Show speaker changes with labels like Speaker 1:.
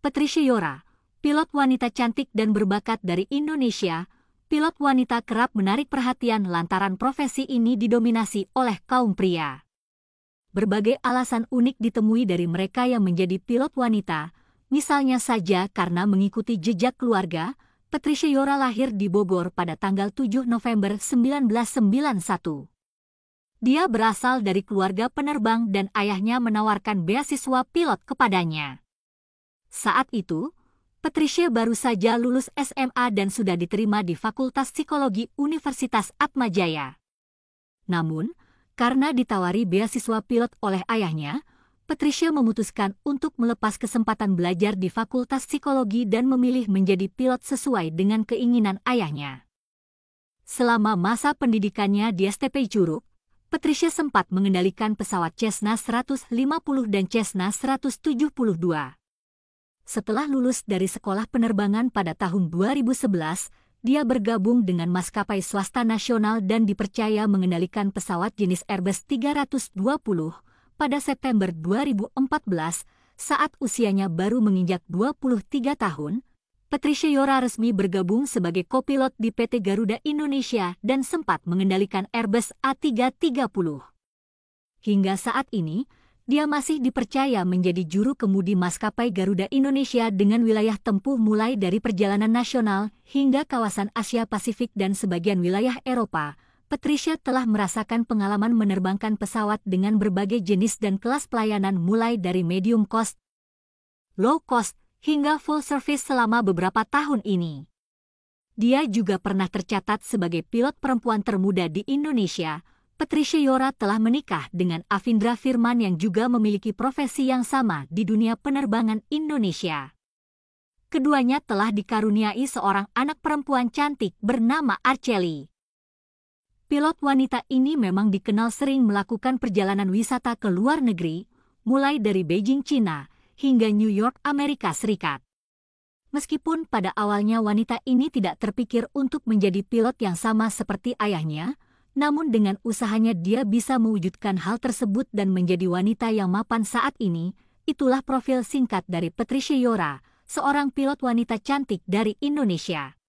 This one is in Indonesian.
Speaker 1: Patricia Yora, pilot wanita cantik dan berbakat dari Indonesia, pilot wanita kerap menarik perhatian lantaran profesi ini didominasi oleh kaum pria. Berbagai alasan unik ditemui dari mereka yang menjadi pilot wanita, misalnya saja karena mengikuti jejak keluarga, Patricia Yora lahir di Bogor pada tanggal 7 November 1991. Dia berasal dari keluarga penerbang dan ayahnya menawarkan beasiswa pilot kepadanya. Saat itu, Patricia baru saja lulus SMA dan sudah diterima di Fakultas Psikologi Universitas Atmajaya. Namun, karena ditawari beasiswa pilot oleh ayahnya, Patricia memutuskan untuk melepas kesempatan belajar di Fakultas Psikologi dan memilih menjadi pilot sesuai dengan keinginan ayahnya. Selama masa pendidikannya di STP Curug, Patricia sempat mengendalikan pesawat Cessna 150 dan Cessna 172. Setelah lulus dari sekolah penerbangan pada tahun 2011, dia bergabung dengan maskapai swasta nasional dan dipercaya mengendalikan pesawat jenis Airbus 320 pada September 2014 saat usianya baru menginjak 23 tahun. Patricia Yora resmi bergabung sebagai kopilot di PT Garuda Indonesia dan sempat mengendalikan Airbus A330. Hingga saat ini, dia masih dipercaya menjadi juru kemudi maskapai Garuda Indonesia dengan wilayah tempuh mulai dari perjalanan nasional hingga kawasan Asia Pasifik dan sebagian wilayah Eropa. Patricia telah merasakan pengalaman menerbangkan pesawat dengan berbagai jenis dan kelas pelayanan mulai dari medium cost, low cost, hingga full service selama beberapa tahun ini. Dia juga pernah tercatat sebagai pilot perempuan termuda di Indonesia, Patricia Yora telah menikah dengan Avindra Firman yang juga memiliki profesi yang sama di dunia penerbangan Indonesia. Keduanya telah dikaruniai seorang anak perempuan cantik bernama Arceli. Pilot wanita ini memang dikenal sering melakukan perjalanan wisata ke luar negeri, mulai dari Beijing, China, hingga New York, Amerika Serikat. Meskipun pada awalnya wanita ini tidak terpikir untuk menjadi pilot yang sama seperti ayahnya, namun dengan usahanya dia bisa mewujudkan hal tersebut dan menjadi wanita yang mapan saat ini. Itulah profil singkat dari Patricia Yora, seorang pilot wanita cantik dari Indonesia.